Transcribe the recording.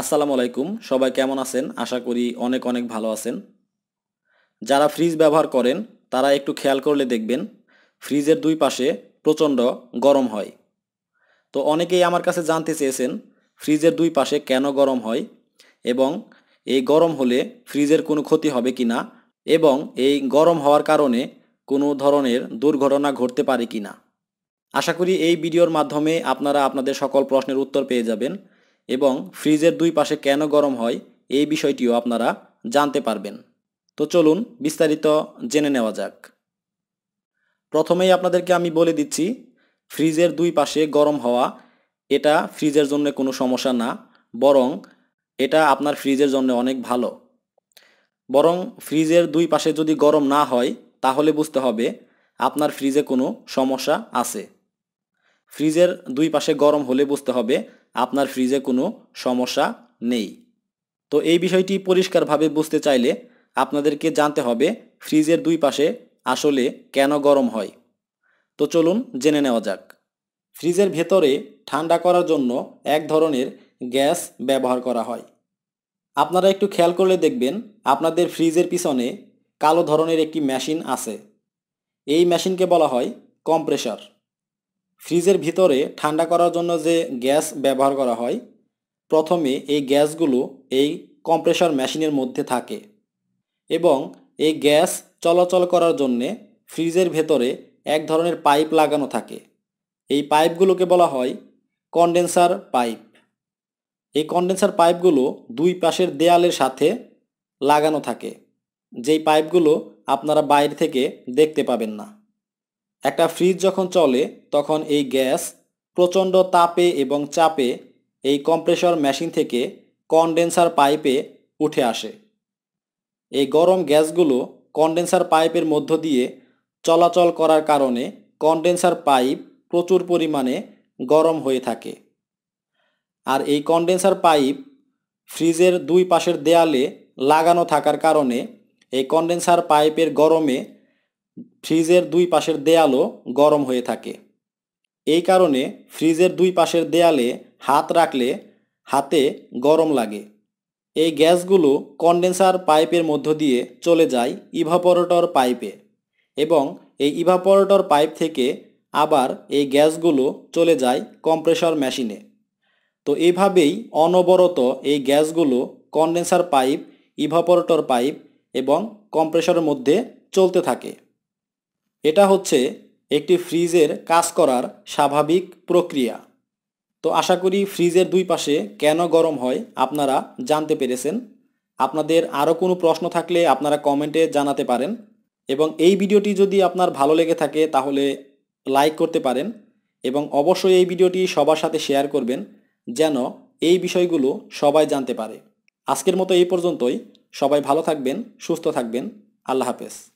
আসসালামু আলাইকুম সবাই কেমন আছেন আশা করি অনেক অনেক ভালো আছেন যারা ফ্রিজ ব্যবহার করেন তারা একটু খেয়াল করলে দেখবেন ফ্রিজের দুই পাশে প্রচণ্ড গরম হয় তো অনেকেই আমার কাছে জানতে চেয়েছেন ফ্রিজের দুই পাশে কেন গরম হয় এবং এই গরম হলে ফ্রিজের কোনো ক্ষতি হবে কি না এবং এই গরম হওয়ার কারণে কোনো ধরনের দুর্ঘটনা ঘটতে পারে কি না আশা করি এই ভিডিওর মাধ্যমে আপনারা আপনাদের সকল প্রশ্নের উত্তর পেয়ে যাবেন এবং ফ্রিজের দুই পাশে কেন গরম হয় এই বিষয়টিও আপনারা জানতে পারবেন তো চলুন বিস্তারিত জেনে নেওয়া যাক প্রথমেই আপনাদেরকে আমি বলে দিচ্ছি ফ্রিজের দুই পাশে গরম হওয়া এটা ফ্রিজের জন্য কোনো সমস্যা না বরং এটা আপনার ফ্রিজের জন্য অনেক ভালো বরং ফ্রিজের দুই পাশে যদি গরম না হয় তাহলে বুঝতে হবে আপনার ফ্রিজে কোনো সমস্যা আছে ফ্রিজের দুই পাশে গরম হলে বুঝতে হবে আপনার ফ্রিজে কোনো সমস্যা নেই তো এই বিষয়টি পরিষ্কারভাবে বুঝতে চাইলে আপনাদেরকে জানতে হবে ফ্রিজের দুই পাশে আসলে কেন গরম হয় তো চলুন জেনে নেওয়া যাক ফ্রিজের ভেতরে ঠান্ডা করার জন্য এক ধরনের গ্যাস ব্যবহার করা হয় আপনারা একটু খেয়াল করলে দেখবেন আপনাদের ফ্রিজের পিছনে কালো ধরনের একটি মেশিন আছে এই মেশিনকে বলা হয় কম্প্রেসার ফ্রিজের ভিতরে ঠান্ডা করার জন্য যে গ্যাস ব্যবহার করা হয় প্রথমে এই গ্যাসগুলো এই কম্প্রেসর মেশিনের মধ্যে থাকে এবং এই গ্যাস চলাচল করার জন্যে ফ্রিজের ভেতরে এক ধরনের পাইপ লাগানো থাকে এই পাইপগুলোকে বলা হয় কন্ডেন্সার পাইপ এই কন্ডেন্সার পাইপগুলো দুই পাশের দেয়ালের সাথে লাগানো থাকে যেই পাইপগুলো আপনারা বাইরে থেকে দেখতে পাবেন না একটা ফ্রিজ যখন চলে তখন এই গ্যাস প্রচণ্ড তাপে এবং চাপে এই কম্প্রেসর মেশিন থেকে কনডেন্সার পাইপে উঠে আসে এই গরম গ্যাসগুলো কনডেন্সার পাইপের মধ্য দিয়ে চলাচল করার কারণে কনডেন্সার পাইপ প্রচুর পরিমাণে গরম হয়ে থাকে আর এই কনডেন্সার পাইপ ফ্রিজের দুই পাশের দেয়ালে লাগানো থাকার কারণে এই কনডেন্সার পাইপের গরমে ফ্রিজের দুই পাশের দেয়ালও গরম হয়ে থাকে এই কারণে ফ্রিজের দুই পাশের দেয়ালে হাত রাখলে হাতে গরম লাগে এই গ্যাসগুলো কন্ডেন্সার পাইপের মধ্য দিয়ে চলে যায় ইভাপরেটর পাইপে এবং এই ইভাপরেটর পাইপ থেকে আবার এই গ্যাসগুলো চলে যায় কম্প্রেসর মেশিনে তো এইভাবেই অনবরত এই গ্যাসগুলো কন্ডেন্সার পাইপ ইভাপরেটর পাইপ এবং কম্প্রেসরের মধ্যে চলতে থাকে এটা হচ্ছে একটি ফ্রিজের কাজ করার স্বাভাবিক প্রক্রিয়া তো আশা করি ফ্রিজের দুই পাশে কেন গরম হয় আপনারা জানতে পেরেছেন আপনাদের আরও কোনো প্রশ্ন থাকলে আপনারা কমেন্টে জানাতে পারেন এবং এই ভিডিওটি যদি আপনার ভালো লেগে থাকে তাহলে লাইক করতে পারেন এবং অবশ্যই এই ভিডিওটি সবার সাথে শেয়ার করবেন যেন এই বিষয়গুলো সবাই জানতে পারে আজকের মতো এই পর্যন্তই সবাই ভালো থাকবেন সুস্থ থাকবেন আল্লাহ হাফেজ